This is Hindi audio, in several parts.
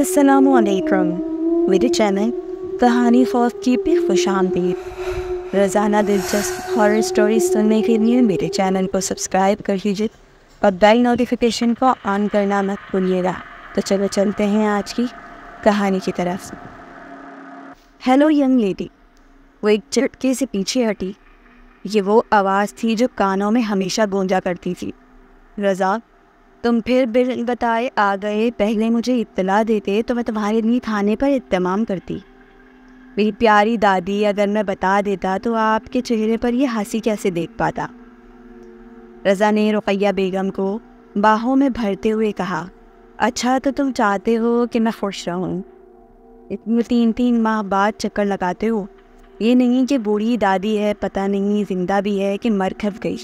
असलकम मेरे चैनल कहानी खौफ की पे खुश रोज़ाना दिलचस्प हॉर स्टोरी सुनने के लिए मेरे चैनल को सब्सक्राइब कर लीजिए और बेल नोटिफिकेशन को ऑन करना मत भूलिएगा तो चलो चलते हैं आज की कहानी की तरफ हेलो यंग लेडी वो एक चटके से पीछे हटी ये वो आवाज़ थी जो कानों में हमेशा गूंजा करती थी रज़ा तुम फिर बिल बताए आ गए पहले मुझे इत्तला देते तो मैं तुम्हारे लिए थाने पर इतमाम करती मेरी प्यारी दादी अगर मैं बता देता तो आपके चेहरे पर यह हंसी कैसे देख पाता रज़ा ने रुकैया बेगम को बाहों में भरते हुए कहा अच्छा तो तुम चाहते हो कि मैं खुश रहूँ इतने तीन तीन माह बाद चक्कर लगाते हो ये नहीं कि बूढ़ी दादी है पता नहीं जिंदा भी है कि मर खप गई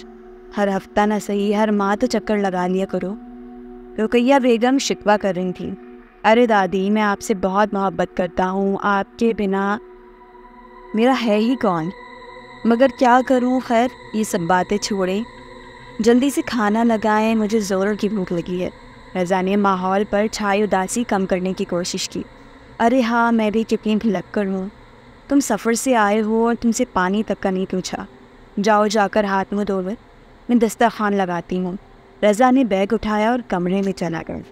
हर हफ्ता ना सही हर माह तो चक्कर लगा लिया करो रुकैया बेगम शिकवा कर रही थी अरे दादी मैं आपसे बहुत मोहब्बत करता हूँ आपके बिना मेरा है ही कौन मगर क्या करूँ खैर ये सब बातें छोड़ें जल्दी से खाना लगाएं मुझे ज़ोरों की भूख लगी है रज़ा ने माहौल पर छाई उदासी कम करने की कोशिश की अरे हाँ मैं भी कितनी कर हूँ तुम सफ़र से आए हो और तुमसे पानी तक का नहीं पूछा जाओ जाकर हाथ मुँह धोवे मैं दस्तरखान लगाती हूँ रज़ा ने बैग उठाया और कमरे में चला गया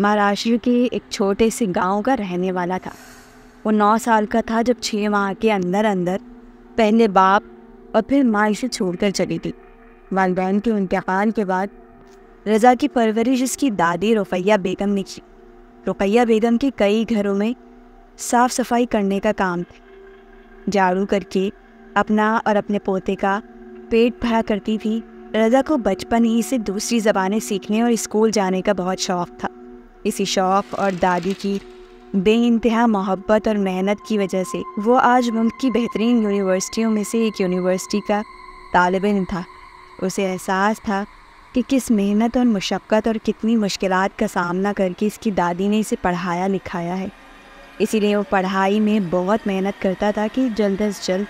महाराष्ट्र के एक छोटे से गांव का रहने वाला था वो नौ साल का था जब छः माह के अंदर अंदर पहले बाप और फिर माँ इसे छोड़कर चली थी वालदेन के इंतकाल के बाद रज़ा की परवरिश इसकी दादी रुफैया बेगम ने की रुफैया बेगम के कई घरों में साफ सफाई करने का काम था झाड़ू करके अपना और अपने पोते का पेट भरा करती थी रजा को बचपन ही से दूसरी ज़बानें सीखने और स्कूल जाने का बहुत शौक़ था इसी शौक़ और दादी की बे इंतहा मोहब्बत और मेहनत की वजह से वो आज मुल्क की बेहतरीन यूनिवर्सिटियों में से एक यूनिवर्सिटी का तालब था उसे एहसास था कि किस मेहनत और मशक्क़त और कितनी मुश्किल का सामना करके इसकी दादी ने इसे पढ़ाया लिखाया है इसीलिए वो पढ़ाई में बहुत मेहनत करता था कि जल्द अज जल्द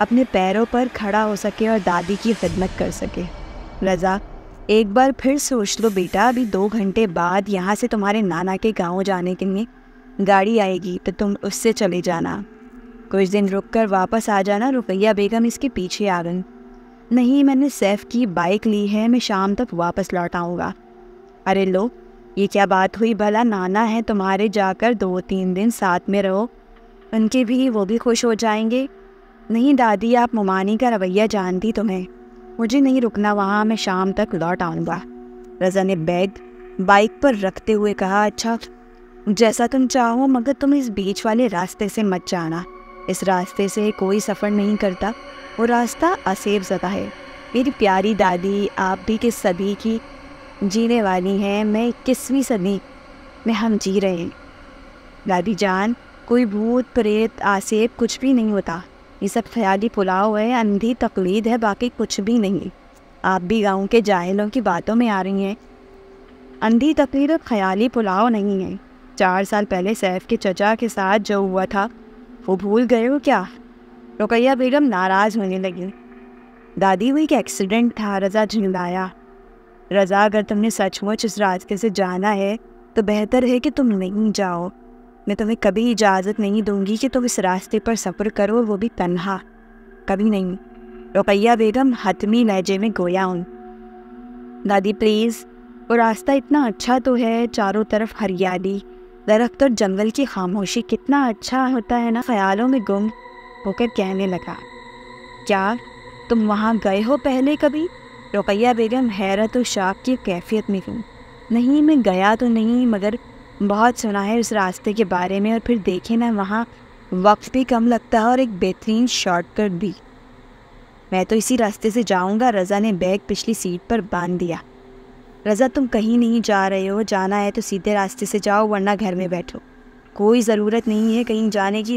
अपने पैरों पर खड़ा हो सके और दादी की खिदमत कर सके रज़ा एक बार फिर सोच लो बेटा अभी दो घंटे बाद यहाँ से तुम्हारे नाना के गांव जाने के लिए गाड़ी आएगी तो तुम उससे चले जाना कुछ दिन रुक कर वापस आ जाना रुकैया बेगम इसके पीछे आ गई नहीं मैंने सैफ की बाइक ली है मैं शाम तक वापस लौट आऊँगा अरे लो ये क्या बात हुई भला नाना है तुम्हारे जाकर दो तीन दिन साथ में रहो उनके भी वो भी खुश हो जाएंगे नहीं दादी आप ममानी का रवैया जानती तो मैं मुझे नहीं रुकना वहाँ मैं शाम तक लौट आऊँगा रज़ा ने बैग बाइक पर रखते हुए कहा अच्छा जैसा तुम चाहो मगर तुम इस बीच वाले रास्ते से मत जाना इस रास्ते से कोई सफ़र नहीं करता वो रास्ता असेब ज़दा है मेरी प्यारी दादी आप भी किस सदी की जीने वाली हैं मैं इक्कीसवीं सदी में हम जी रहे हैं दादी जान कोई भूत प्रेत आसेब कुछ भी नहीं होता ये सब ख्याली पुलाव है अंधी तकलीद है बाकी कुछ भी नहीं आप भी गांव के जाहिलों की बातों में आ रही हैं अंधी तकलीद और ख्याली पुलाव नहीं है चार साल पहले सैफ के चचा के साथ जो हुआ था वो भूल गए हो क्या रुकैया बेगम नाराज़ होने लगी दादी हुई कि एक्सीडेंट था रज़ा झिंगलाया रज़ा अगर तुमने सचमुच इस रास्ते से जाना है तो बेहतर है कि तुम नहीं जाओ मैं तुम्हें कभी इजाज़त नहीं दूंगी कि तुम इस रास्ते पर सफ़र करो वो भी तन्हा कभी नहीं रुकैया बेगम हतमी लहजे में गोया हूँ दादी प्लीज़ वो रास्ता इतना अच्छा तो है चारों तरफ हरियाली दरख्त और जंगल की खामोशी कितना अच्छा होता है ना ख्यालों में गुम होकर कहने लगा क्या तुम वहाँ गए हो पहले कभी रुकैया बेगम हैरत और शाख की कैफियत में हूँ नहीं मैं गया तो नहीं मगर बहुत सुना है उस रास्ते के बारे में और फिर देखे ना वहाँ वक्त भी कम लगता है और एक बेहतरीन शॉर्टकट भी मैं तो इसी रास्ते से जाऊंगा रज़ा ने बैग पिछली सीट पर बांध दिया रज़ा तुम कहीं नहीं जा रहे हो जाना है तो सीधे रास्ते से जाओ वरना घर में बैठो कोई ज़रूरत नहीं है कहीं जाने की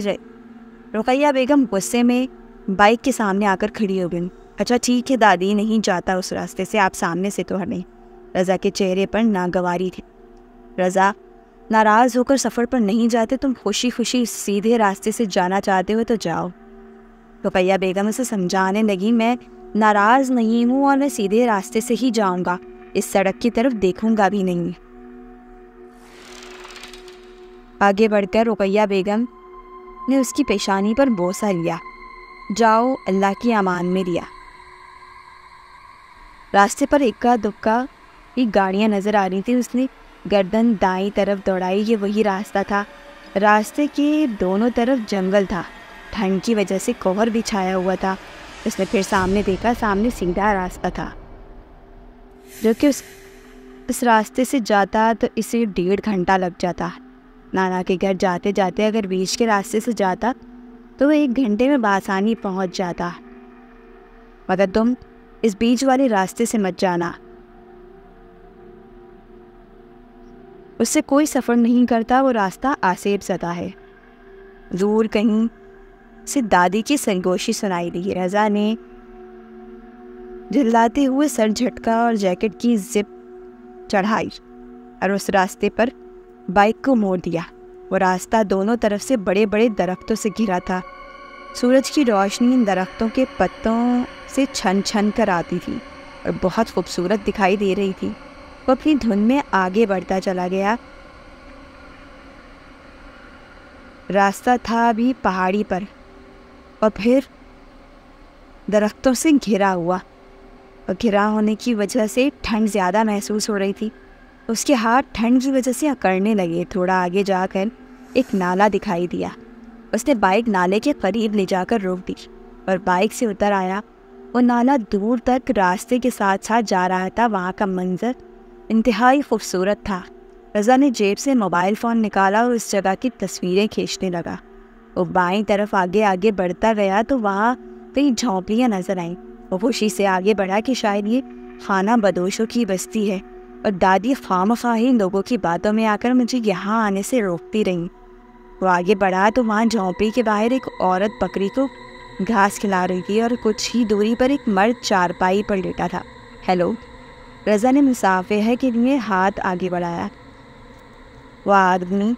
रुकैया बेगम गुस्से में बाइक के सामने आकर खड़ी हो गई अच्छा ठीक है दादी नहीं जाता उस रास्ते से आप सामने से तो हटें रज़ा के चेहरे पर नागवारी थी रज़ा नाराज़ होकर सफ़र पर नहीं जाते तुम खुशी खुशी सीधे रास्ते से जाना चाहते हो तो जाओ रुपैया बेगम उसे समझाने लगी मैं नाराज़ नहीं हूँ और मैं सीधे रास्ते से ही जाऊँगा इस सड़क की तरफ देखूँगा भी नहीं आगे बढ़कर रुपया बेगम ने उसकी पेशानी पर बोसा लिया जाओ अल्लाह की अमान में लिया रास्ते पर इक्का दुक्का ही गाड़ियाँ नज़र आ रही थी उसने गर्दन दाई तरफ दौड़ाई ये वही रास्ता था रास्ते के दोनों तरफ जंगल था ठंड की वजह से कोहर भी छाया हुआ था उसने फिर सामने देखा सामने सीधा रास्ता था जो कि उस उस रास्ते से जाता तो इसे डेढ़ घंटा लग जाता नाना के घर जाते जाते अगर बीच के रास्ते से जाता तो वह एक घंटे में बासानी पहुंच जाता मगर तुम इस बीच वाले रास्ते से मत जाना उससे कोई सफ़र नहीं करता वो रास्ता आसेब सदा है दूर कहीं से दादी की संगोशी सुनाई दी रज़ा ने झिल्लाते हुए सर झटका और जैकेट की जिप चढ़ाई और उस रास्ते पर बाइक को मोड़ दिया वो रास्ता दोनों तरफ से बड़े बड़े दरख्तों से घिरा था सूरज की रोशनी इन दरख्तों के पत्तों से छन छन कर आती थी और बहुत खूबसूरत दिखाई दे रही थी वो अपनी धुन में आगे बढ़ता चला गया रास्ता था अभी पहाड़ी पर और फिर दरख्तों से घिरा हुआ और घिरा होने की वजह से ठंड ज़्यादा महसूस हो रही थी उसके हाथ ठंड की वजह से अकड़ने लगे थोड़ा आगे जाकर एक नाला दिखाई दिया उसने बाइक नाले के करीब ले जाकर रोक दी और बाइक से उतर आया वो नाला दूर तक रास्ते के साथ साथ जा रहा था वहाँ का मंजर इंतहाई खूबसूरत था रज़ा ने जेब से मोबाइल फ़ोन निकाला और उस जगह की तस्वीरें खींचने लगा वो बाई तरफ आगे आगे बढ़ता गया तो वहाँ कई झोंपड़ियाँ नजर आईं वो खुशी से आगे बढ़ा कि शायद ये खाना बदोशों की बस्ती है और दादी खाम खा ही लोगों की बातों में आकर मुझे यहाँ आने से रोकती रहीं वो आगे बढ़ा तो वहाँ झोंपड़ी के बाहर एक औरत बकरी को घास खिला रही थी और कुछ ही दूरी पर एक मर्द चारपाई पर लेटा था हेलो रज़ा ने मुसाफे है के लिए हाथ आगे बढ़ाया वह आदमी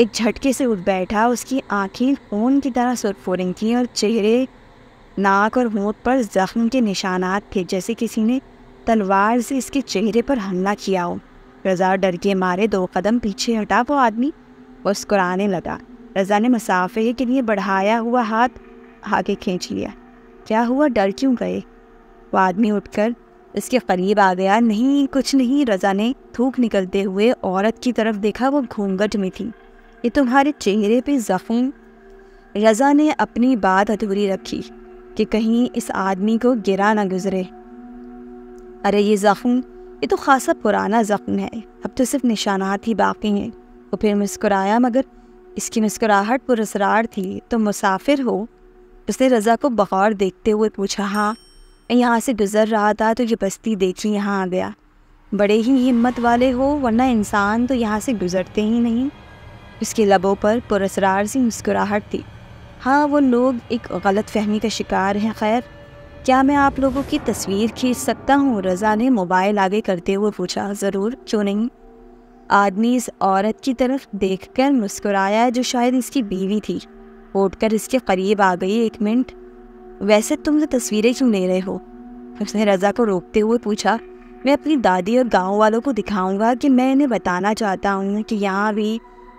एक झटके से उठ बैठा उसकी आंखें खून की तरह सुरफोरिंग थी और चेहरे नाक और मोत पर जख्म के निशानात थे जैसे किसी ने तलवार से इसके चेहरे पर हमला किया हो रज़ा डर के मारे दो कदम पीछे हटा वो आदमी मुस्कुराने लगा रज़ा ने मुसाफे के लिए बढ़ाया हुआ हाथ आगे खींच लिया क्या हुआ डर क्यों गए वो आदमी उठकर इसके करीब आ गया नहीं कुछ नहीं रजा ने थूक निकलते हुए औरत की तरफ देखा वो घूंघट में थी ये तुम्हारे चेहरे पे जख्म रजा ने अपनी बात अधूरी रखी कि कहीं इस आदमी को गिरा ना गुजरे अरे ये जख्म ये तो खासा पुराना जख्म है अब तो सिर्फ निशानात ही बाकी हैं वो फिर मुस्कुराया मगर इसकी मुस्कुराहट पुरसरार थी तो मुसाफिर हो उसने रज़ा को बगौर देखते हुए पूछा हाँ यहाँ से गुज़र रहा था तो ये बस्ती देखी यहाँ आ गया बड़े ही हिम्मत वाले हो वरना इंसान तो यहाँ से गुज़रते ही नहीं उसके लबों पर पुरसरार सी मुस्कुराहट थी हाँ वो लोग एक गलत फहमी का शिकार हैं खैर क्या मैं आप लोगों की तस्वीर खींच सकता हूँ रज़ा ने मोबाइल आगे करते हुए पूछा ज़रूर क्यों नहीं आदमी इस औरत की तरफ देखकर मुस्कुराया जो शायद इसकी बीवी थी उठकर इसके करीब आ गई एक मिनट वैसे तुम तो तस्वीरें क्यों ले रहे हो उसने रज़ा को रोकते हुए पूछा मैं अपनी दादी और गांव वालों को दिखाऊंगा कि मैं इन्हें बताना चाहता हूँ कि यहाँ भी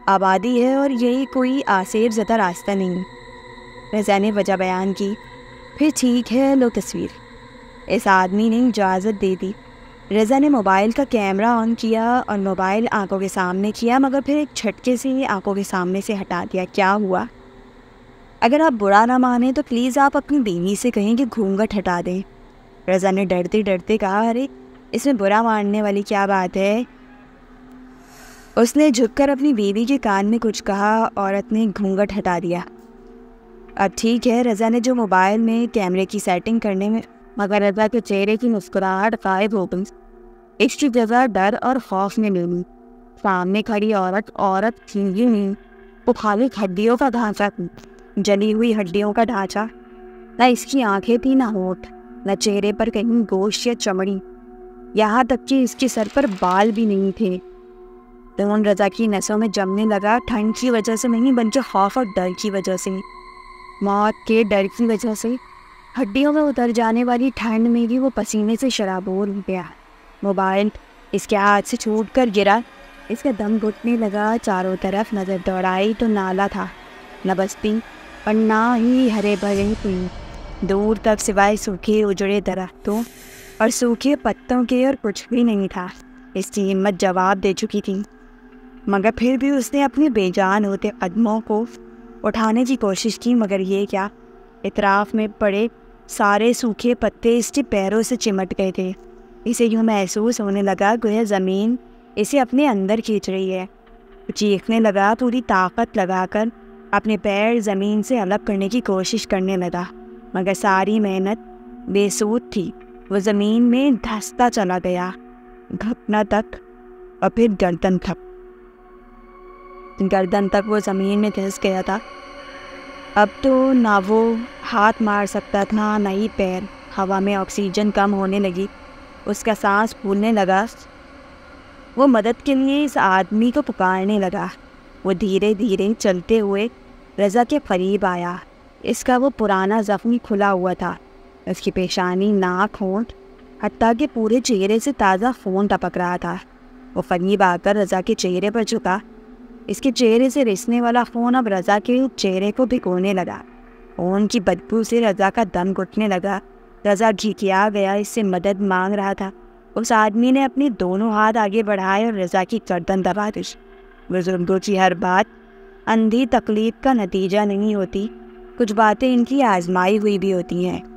आबादी है और यही कोई आसेब ज़दा रास्ता नहीं रज़ा ने वजह बयान की फिर ठीक है लो तस्वीर इस आदमी ने इजाज़त दे दी रज़ा ने मोबाइल का कैमरा ऑन किया और मोबाइल आंखों के सामने किया मगर फिर एक झटके से आंखों के सामने से हटा दिया क्या हुआ अगर आप बुरा ना माने तो प्लीज़ आप अपनी बीवी से कहें कि घूंघट हटा दें रज़ा ने डरते डरते कहा अरे इसमें बुरा मानने वाली क्या बात है उसने झुककर अपनी बीवी के कान में कुछ कहा औरत ने घूंघट हटा दिया अब ठीक है रज़ा ने जो मोबाइल में कैमरे की सेटिंग करने में मगर रज़ा के चेहरे की मुस्कुराहट गायब हो गई इसकी जगह डर और खौफ ने मिली सामने खड़ी औरत औरत थी ही नहीं वो खाली हड्डियों का ढांचा थी जली हुई हड्डियों का ढांचा न इसकी आंखें थी ना होठ न चेहरे पर कहीं गोश्त या चमड़ी यहाँ तक कि इसके सर पर बाल भी नहीं थे तरुण रजा की नसों में जमने लगा ठंड की वजह से नहीं बल्कि खौफ और डर की वजह से मौत के डर की वजह से हड्डियों में उतर जाने वाली ठंड में भी वो पसीने से शराबोर हो गया मोबाइल इसके हाथ से छूट कर गिरा इसका दम घुटने लगा चारों तरफ नज़र दौड़ाई तो नाला था न बस्ती और ना ही हरे भरे पेड़ दूर तक सिवाय सूखे उजड़े दरख्तों और सूखे पत्तों के और कुछ भी नहीं था इसकी हिम्मत जवाब दे चुकी थी मगर फिर भी उसने अपने बेजान होते कदमों को उठाने की कोशिश की मगर ये क्या इतराफ में पड़े सारे सूखे पत्ते इसके पैरों से चिमट गए थे इसे यूँ महसूस होने लगा गोया ज़मीन इसे अपने अंदर खींच रही है चीखने लगा पूरी ताकत लगाकर अपने पैर ज़मीन से अलग करने की कोशिश करने लगा मगर सारी मेहनत बेसूद थी वो ज़मीन में धसता चला गया घपना तक और फिर गर्दन थप गर्दन तक वो ज़मीन में धंस गया था अब तो ना वो हाथ मार सकता था ना ही पैर हवा में ऑक्सीजन कम होने लगी उसका सांस फूलने लगा वो मदद के लिए इस आदमी को पुकारने लगा वो धीरे धीरे चलते हुए रज़ा के करीब आया इसका वो पुराना ज़ख्मी खुला हुआ था उसकी पेशानी नाक होंठ हती के पूरे चेहरे से ताज़ा फ़ोन टपक रहा था वो करीब आकर रज़ा के चेहरे पर झुका इसके चेहरे से रिसने वाला फ़ोन अब रज़ा के चेहरे को भिगोने लगा फ़ोन की बदबू से रज़ा का दम घुटने लगा रज़ा घिकिया गया इससे मदद मांग रहा था उस आदमी ने अपने दोनों हाथ आगे बढ़ाए और रज़ा की गर्दन दबा दी बुज़ुर्गों की हर बात अंधी तकलीफ का नतीजा नहीं होती कुछ बातें इनकी आजमाई हुई भी होती हैं